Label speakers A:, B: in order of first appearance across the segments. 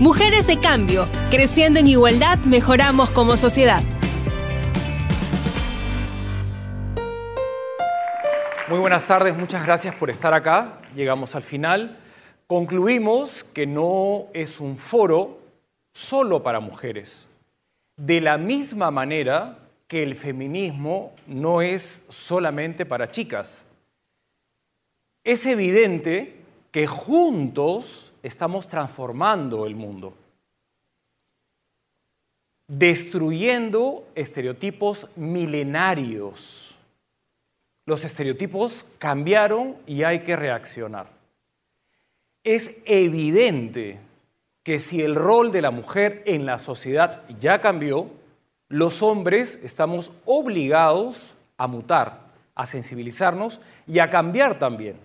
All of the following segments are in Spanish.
A: Mujeres de cambio, creciendo en igualdad, mejoramos como sociedad. Muy buenas tardes, muchas gracias por estar acá. Llegamos al final. Concluimos que no es un foro solo para mujeres. De la misma manera que el feminismo no es solamente para chicas. Es evidente que juntos estamos transformando el mundo, destruyendo estereotipos milenarios. Los estereotipos cambiaron y hay que reaccionar. Es evidente que si el rol de la mujer en la sociedad ya cambió, los hombres estamos obligados a mutar, a sensibilizarnos y a cambiar también.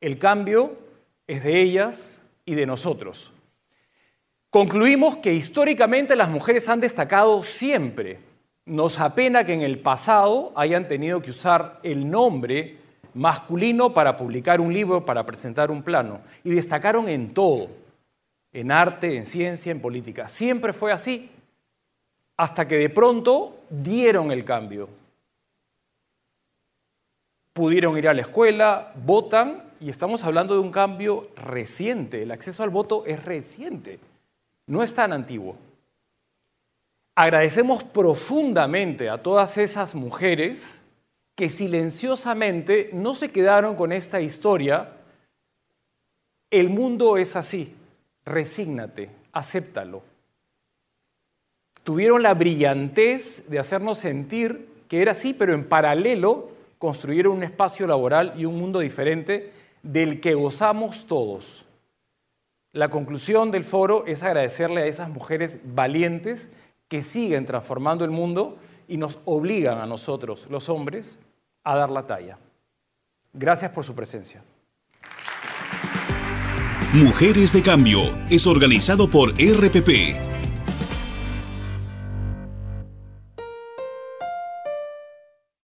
A: El cambio es de ellas y de nosotros. Concluimos que históricamente las mujeres han destacado siempre. Nos apena que en el pasado hayan tenido que usar el nombre masculino para publicar un libro, para presentar un plano. Y destacaron en todo, en arte, en ciencia, en política. Siempre fue así, hasta que de pronto dieron el cambio. Pudieron ir a la escuela, votan y estamos hablando de un cambio reciente, el acceso al voto es reciente, no es tan antiguo. Agradecemos profundamente a todas esas mujeres que silenciosamente no se quedaron con esta historia. El mundo es así, resígnate, acéptalo. Tuvieron la brillantez de hacernos sentir que era así, pero en paralelo construyeron un espacio laboral y un mundo diferente del que gozamos todos. La conclusión del foro es agradecerle a esas mujeres valientes que siguen transformando el mundo y nos obligan a nosotros, los hombres, a dar la talla. Gracias por su presencia. Mujeres de Cambio es organizado por RPP